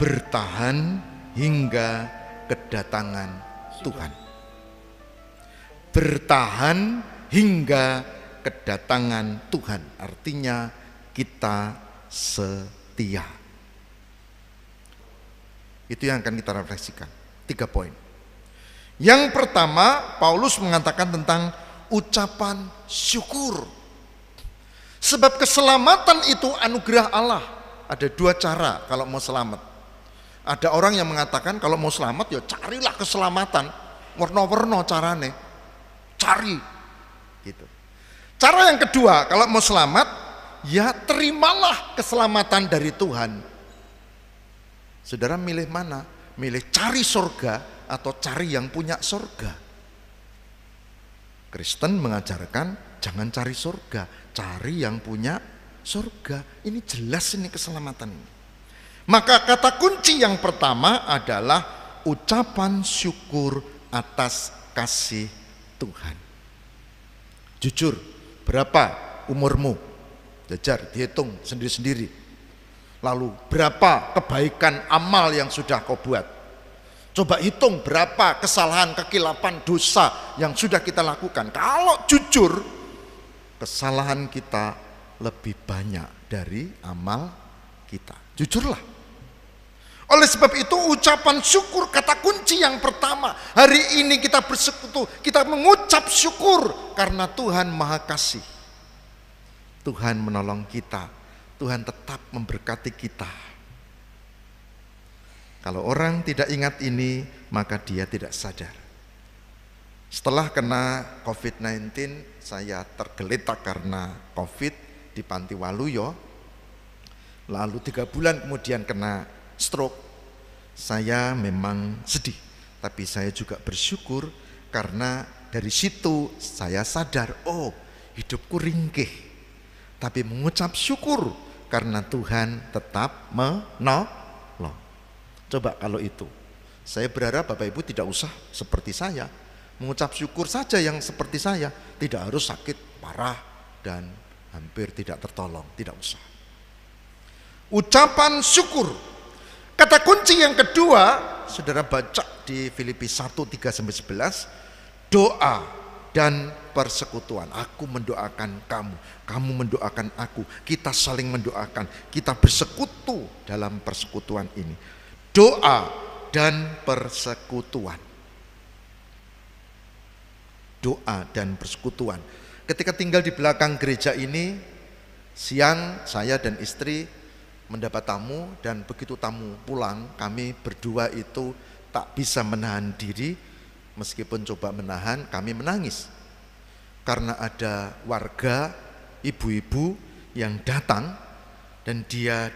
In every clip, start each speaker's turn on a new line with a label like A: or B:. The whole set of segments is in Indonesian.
A: bertahan hingga kedatangan Tuhan. Bertahan hingga kedatangan Tuhan, artinya kita setia. Itu yang akan kita refleksikan. Tiga poin. Yang pertama, Paulus mengatakan tentang ucapan syukur. Sebab keselamatan itu anugerah Allah. Ada dua cara kalau mau selamat ada orang yang mengatakan kalau mau selamat ya carilah keselamatan. Warna-warna carane. Cari. Gitu. Cara yang kedua, kalau mau selamat ya terimalah keselamatan dari Tuhan. Saudara milih mana? Milih cari surga atau cari yang punya surga? Kristen mengajarkan jangan cari surga, cari yang punya surga. Ini jelas ini keselamatan ini. Maka kata kunci yang pertama adalah ucapan syukur atas kasih Tuhan. Jujur, berapa umurmu? Jajar, dihitung sendiri-sendiri. Lalu berapa kebaikan amal yang sudah kau buat? Coba hitung berapa kesalahan, kekilapan, dosa yang sudah kita lakukan. Kalau jujur, kesalahan kita lebih banyak dari amal kita. Jujurlah. Oleh sebab itu ucapan syukur kata kunci yang pertama. Hari ini kita bersekutu, kita mengucap syukur karena Tuhan Maha Kasih. Tuhan menolong kita, Tuhan tetap memberkati kita. Kalau orang tidak ingat ini, maka dia tidak sadar. Setelah kena COVID-19, saya tergeletak karena COVID di Panti Waluyo, Lalu tiga bulan kemudian kena stroke. Saya memang sedih, tapi saya juga bersyukur karena dari situ saya sadar, oh hidupku ringkih. Tapi mengucap syukur karena Tuhan tetap menolong. Coba kalau itu. Saya berharap Bapak Ibu tidak usah seperti saya. Mengucap syukur saja yang seperti saya. Tidak harus sakit parah dan hampir tidak tertolong. Tidak usah ucapan syukur. Kata kunci yang kedua, saudara baca di Filipi 1, 3 sampai 11, doa dan persekutuan. Aku mendoakan kamu, kamu mendoakan aku, kita saling mendoakan, kita bersekutu dalam persekutuan ini. Doa dan persekutuan. Doa dan persekutuan. Ketika tinggal di belakang gereja ini, siang saya dan istri mendapat tamu dan begitu tamu pulang kami berdua itu tak bisa menahan diri meskipun coba menahan kami menangis karena ada warga ibu-ibu yang datang dan dia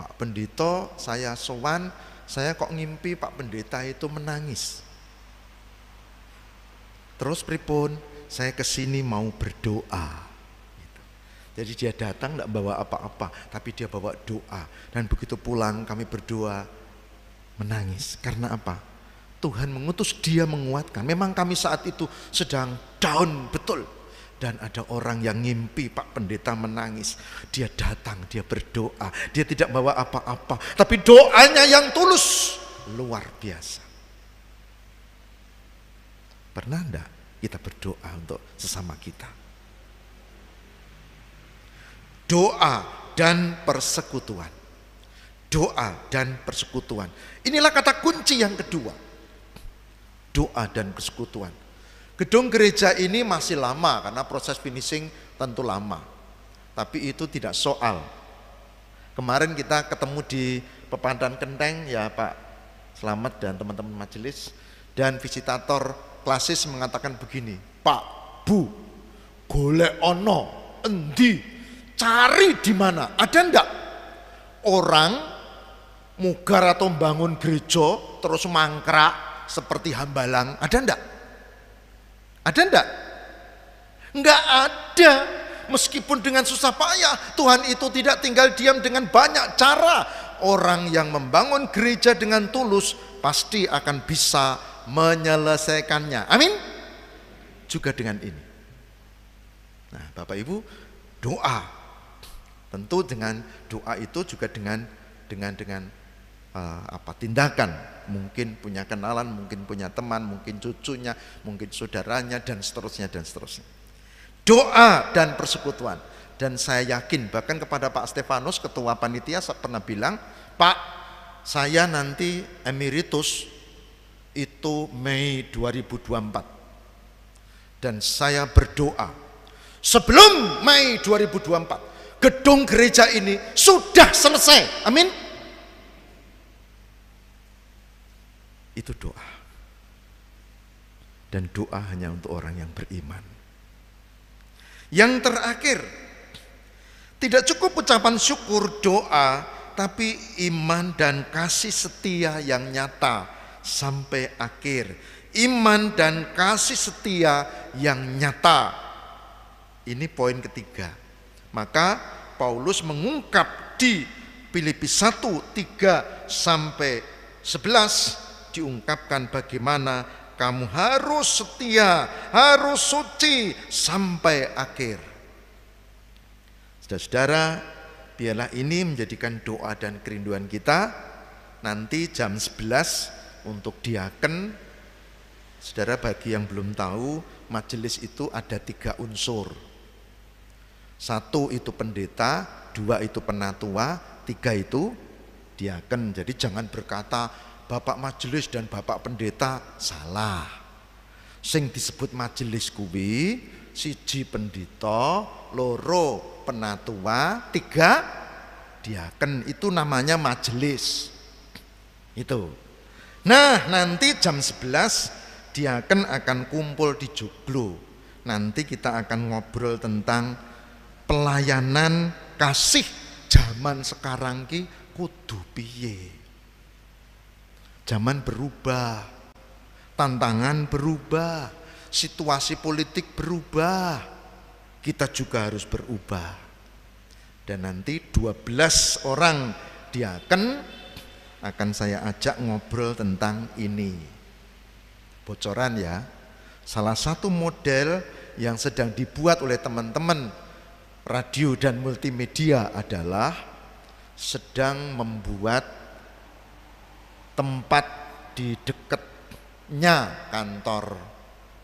A: Pak Pendito saya sowan saya kok ngimpi Pak Pendeta itu menangis terus pripun saya kesini mau berdoa jadi dia datang tidak bawa apa-apa, tapi dia bawa doa. Dan begitu pulang kami berdoa menangis. Karena apa? Tuhan mengutus dia menguatkan. Memang kami saat itu sedang down betul. Dan ada orang yang ngimpi Pak Pendeta menangis. Dia datang, dia berdoa. Dia tidak bawa apa-apa. Tapi doanya yang tulus. Luar biasa. Pernah enggak kita berdoa untuk sesama kita? doa dan persekutuan. Doa dan persekutuan. Inilah kata kunci yang kedua. Doa dan persekutuan. Gedung gereja ini masih lama karena proses finishing tentu lama. Tapi itu tidak soal. Kemarin kita ketemu di Pepandan Kenteng ya Pak Selamat dan teman-teman majelis dan visitator klasis mengatakan begini, Pak Bu, golek ono endi Cari di mana? Ada enggak? Orang mugar atau bangun gereja terus mangkrak seperti hambalang. Ada enggak? Ada enggak? Enggak ada. Meskipun dengan susah payah, Tuhan itu tidak tinggal diam dengan banyak cara. Orang yang membangun gereja dengan tulus pasti akan bisa menyelesaikannya. Amin. Juga dengan ini. Nah, Bapak Ibu, doa Tentu dengan doa itu juga dengan dengan dengan uh, apa tindakan mungkin punya kenalan mungkin punya teman mungkin cucunya mungkin saudaranya dan seterusnya dan seterusnya doa dan persekutuan dan saya yakin bahkan kepada Pak Stefanus ketua panitia saya pernah bilang Pak saya nanti emiritus itu Mei 2024 dan saya berdoa sebelum Mei 2024 gedung gereja ini sudah selesai. Amin. Itu doa. Dan doa hanya untuk orang yang beriman. Yang terakhir, tidak cukup ucapan syukur doa, tapi iman dan kasih setia yang nyata sampai akhir. Iman dan kasih setia yang nyata. Ini poin ketiga maka Paulus mengungkap di Filipi 1, 3 sampai 11 diungkapkan bagaimana kamu harus setia, harus suci sampai akhir. Saudara-saudara, biarlah ini menjadikan doa dan kerinduan kita nanti jam 11 untuk diaken. Saudara bagi yang belum tahu, majelis itu ada tiga unsur satu itu pendeta, dua itu penatua, tiga itu diaken. Jadi jangan berkata bapak majelis dan bapak pendeta salah. Sing disebut majelis kubi siji pendeta, loro penatua, tiga diaken. Itu namanya majelis. Itu. Nah, nanti jam 11 diaken akan kumpul di Joglo. Nanti kita akan ngobrol tentang pelayanan kasih zaman sekarang ki kudu piye. Zaman berubah, tantangan berubah, situasi politik berubah. Kita juga harus berubah. Dan nanti 12 orang diaken akan saya ajak ngobrol tentang ini. Bocoran ya. Salah satu model yang sedang dibuat oleh teman-teman radio dan multimedia adalah sedang membuat tempat di dekatnya kantor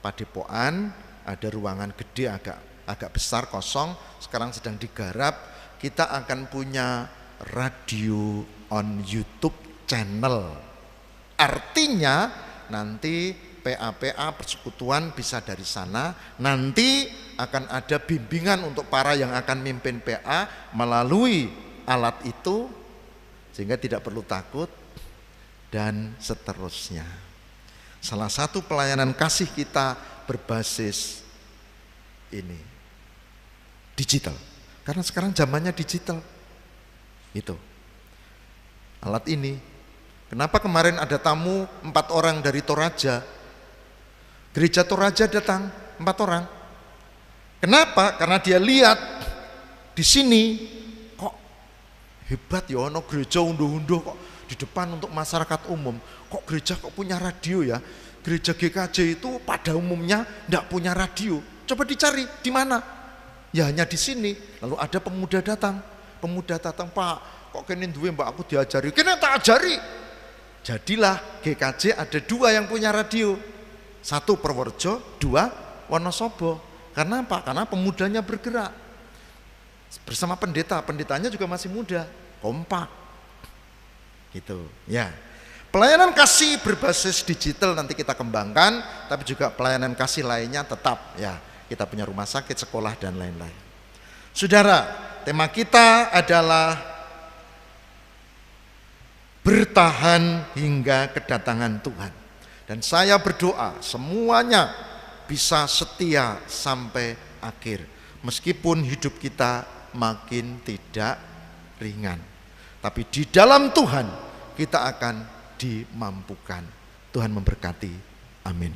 A: Padepokan ada ruangan gede agak agak besar kosong sekarang sedang digarap kita akan punya radio on YouTube channel artinya nanti PAPA persekutuan bisa dari sana. Nanti akan ada bimbingan untuk para yang akan mimpin PA melalui alat itu sehingga tidak perlu takut dan seterusnya. Salah satu pelayanan kasih kita berbasis ini digital. Karena sekarang zamannya digital. Itu. Alat ini Kenapa kemarin ada tamu empat orang dari Toraja Gereja Toraja datang empat orang. Kenapa? Karena dia lihat di sini kok hebat ya ono gereja unduh-unduh kok di depan untuk masyarakat umum. Kok gereja kok punya radio ya? Gereja GKJ itu pada umumnya tidak punya radio. Coba dicari di mana? Ya hanya di sini. Lalu ada pemuda datang. Pemuda datang, Pak, kok kenin duwe Mbak aku diajari? Kenapa tak ajari. Jadilah GKJ ada dua yang punya radio satu Purworejo, dua Wonosobo. Karena apa? Karena pemudanya bergerak. Bersama pendeta, pendetanya juga masih muda, kompak. Gitu, ya. Pelayanan kasih berbasis digital nanti kita kembangkan, tapi juga pelayanan kasih lainnya tetap ya. Kita punya rumah sakit, sekolah dan lain-lain. Saudara, tema kita adalah bertahan hingga kedatangan Tuhan. Dan saya berdoa semuanya bisa setia sampai akhir. Meskipun hidup kita makin tidak ringan. Tapi di dalam Tuhan kita akan dimampukan. Tuhan memberkati. Amin.